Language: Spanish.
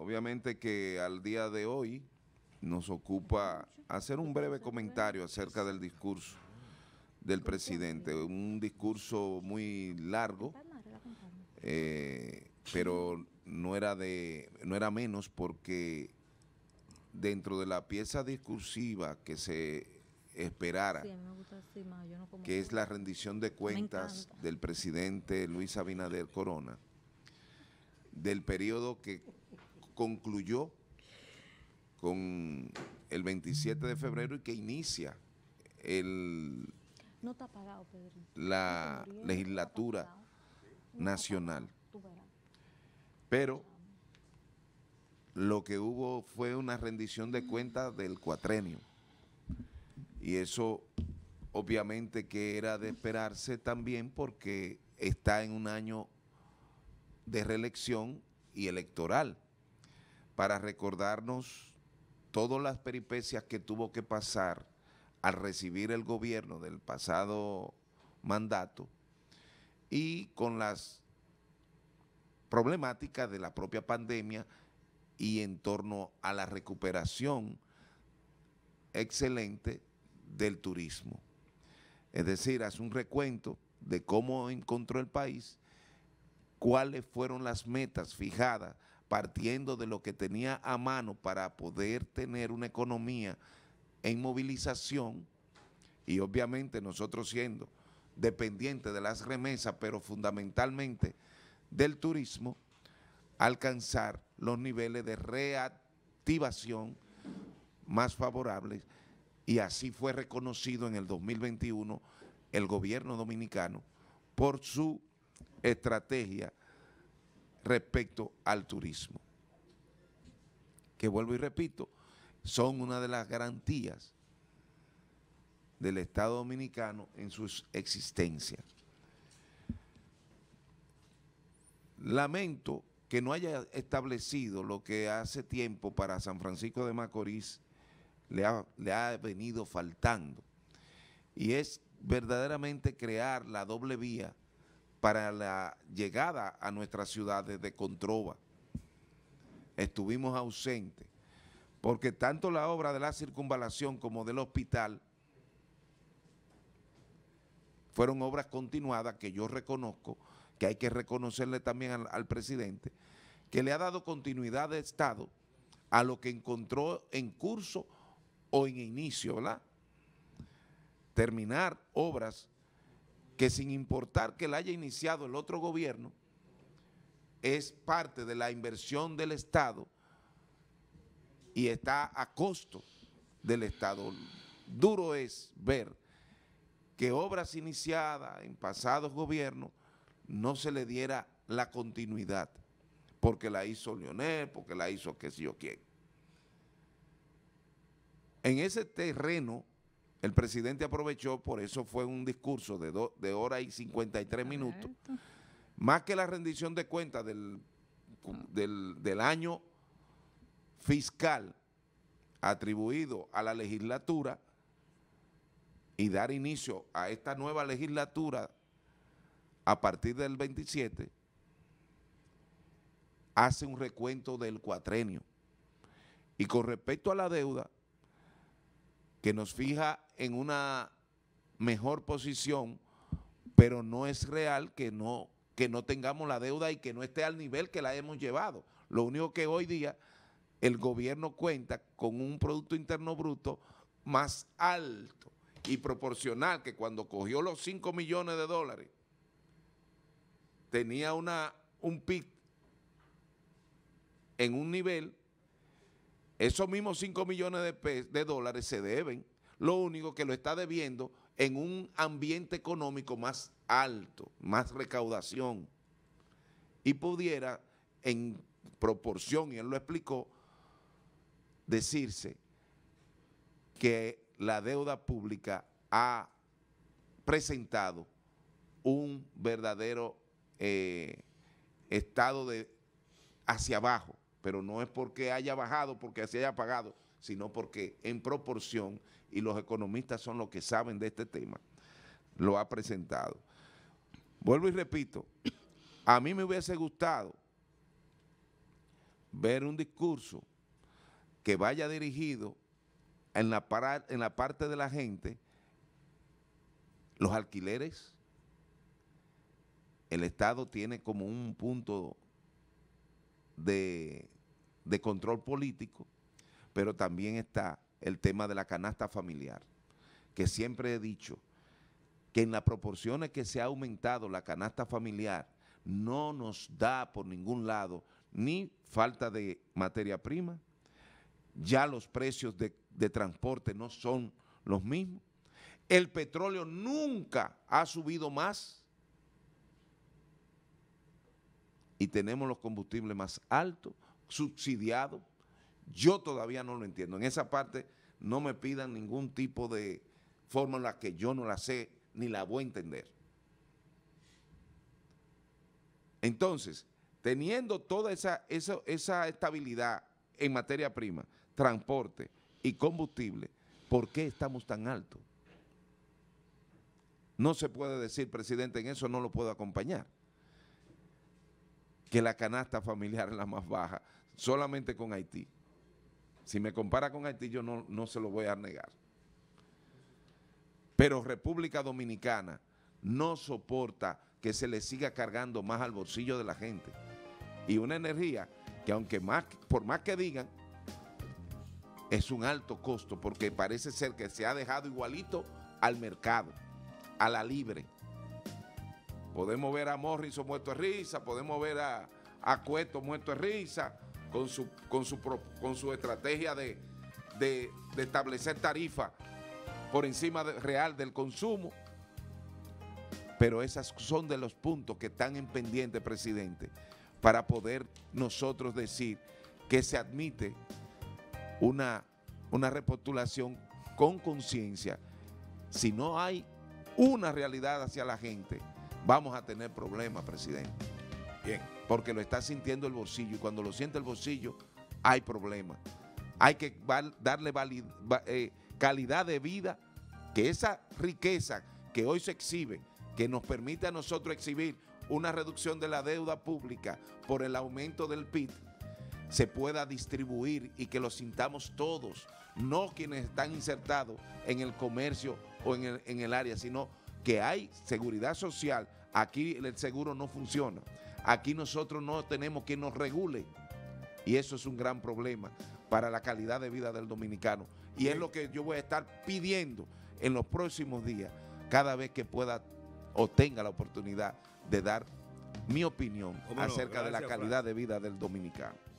Obviamente que al día de hoy nos ocupa hacer un breve comentario acerca del discurso del presidente, un discurso muy largo, eh, pero no era de no era menos porque dentro de la pieza discursiva que se esperara, que es la rendición de cuentas del presidente Luis Abinader Corona, del periodo que concluyó con el 27 de febrero y que inicia el, la legislatura nacional. Pero lo que hubo fue una rendición de cuentas del cuatrenio. Y eso obviamente que era de esperarse también porque está en un año de reelección y electoral para recordarnos todas las peripecias que tuvo que pasar al recibir el gobierno del pasado mandato y con las problemáticas de la propia pandemia y en torno a la recuperación excelente del turismo. Es decir, hace un recuento de cómo encontró el país, cuáles fueron las metas fijadas partiendo de lo que tenía a mano para poder tener una economía en movilización y obviamente nosotros siendo dependientes de las remesas, pero fundamentalmente del turismo, alcanzar los niveles de reactivación más favorables y así fue reconocido en el 2021 el gobierno dominicano por su estrategia respecto al turismo. Que vuelvo y repito, son una de las garantías del Estado Dominicano en su existencia. Lamento que no haya establecido lo que hace tiempo para San Francisco de Macorís le ha, le ha venido faltando, y es verdaderamente crear la doble vía para la llegada a nuestras ciudades de Controva. Estuvimos ausentes, porque tanto la obra de la circunvalación como del hospital fueron obras continuadas que yo reconozco, que hay que reconocerle también al, presidente, que le ha dado continuidad de Estado a lo que encontró en curso o en inicio, ¿verdad? Terminar obras que sin importar que la haya iniciado el otro gobierno, es parte de la inversión del Estado y está a costo del Estado. Duro es ver que obras iniciadas en pasados gobiernos no se le diera la continuidad, porque la hizo Leonel, porque la hizo que sé yo quién. En ese terreno el presidente aprovechó, por eso fue un discurso de, de hora y 53 minutos, más que la rendición de cuentas del año fiscal atribuido a la legislatura y dar inicio a esta nueva legislatura a partir del 27, hace un recuento del cuatrenio. Y con respecto a la deuda, que nos fija en una mejor posición, pero no es real que no, que no tengamos la deuda y que no esté al nivel que la hemos llevado. Lo único que hoy día el gobierno cuenta con un Producto Interno Bruto más alto y proporcional que cuando cogió los 5 millones de dólares tenía una, un PIB en un nivel esos mismos 5 millones de, dólares se deben, lo único que lo está debiendo en un ambiente económico más alto, más recaudación, y pudiera, en proporción, y él lo explicó, decirse que la deuda pública ha presentado un verdadero eh, estado de hacia abajo pero no es porque haya bajado, porque así haya pagado, sino porque en proporción, y los economistas son los que saben de este tema, lo ha presentado. Vuelvo y repito, a mí me hubiese gustado ver un discurso que vaya dirigido en la, en la parte de la gente, los alquileres, el Estado tiene como un punto de, control político, pero también está el tema de la canasta familiar, que siempre he dicho que en las proporciones que se ha aumentado la canasta familiar no nos da por ningún lado ni falta de materia prima, ya los precios de transporte no son los mismos, el petróleo nunca ha subido más y tenemos los combustibles más altos, subsidiados. Yo todavía no lo entiendo. En esa parte no me pidan ningún tipo de fórmula que yo no la sé ni la voy a entender. Entonces, teniendo toda esa, esa estabilidad en materia prima, transporte y combustible, ¿por qué estamos tan altos? No se puede decir, presidente, en eso no lo puedo acompañar que la canasta familiar es la más baja, solamente con Haití. Si me compara con Haití, yo no, se lo voy a negar. Pero República Dominicana no soporta que se le siga cargando más al bolsillo de la gente. Y una energía que aunque más, por más que digan, es un alto costo porque parece ser que se ha dejado igualito al mercado, a la libre. Podemos ver a Morrison muerto de risa, podemos ver a, a Cueto muerto de risa, con su, su, con su estrategia de, establecer tarifa por encima real del consumo. Pero esos son de los puntos que están en pendiente, presidente, para poder nosotros decir que se admite una, una repostulación con conciencia. Si no hay una realidad hacia la gente, vamos a tener problemas, presidente. Bien, porque lo está sintiendo el bolsillo y cuando lo siente el bolsillo hay problemas. Hay que darle eh, calidad de vida, que esa riqueza que hoy se exhibe, que nos permite a nosotros exhibir una reducción de la deuda pública por el aumento del PIB, se pueda distribuir y que lo sintamos todos, no quienes están insertados en el comercio o en en el área, sino que hay seguridad social, aquí el seguro no funciona. Aquí nosotros no tenemos que nos regule. Y eso es un gran problema para la calidad de vida del dominicano. Y es lo que yo voy a estar pidiendo en los próximos días, cada vez que pueda o tenga la oportunidad de dar mi opinión acerca de la calidad de vida del dominicano.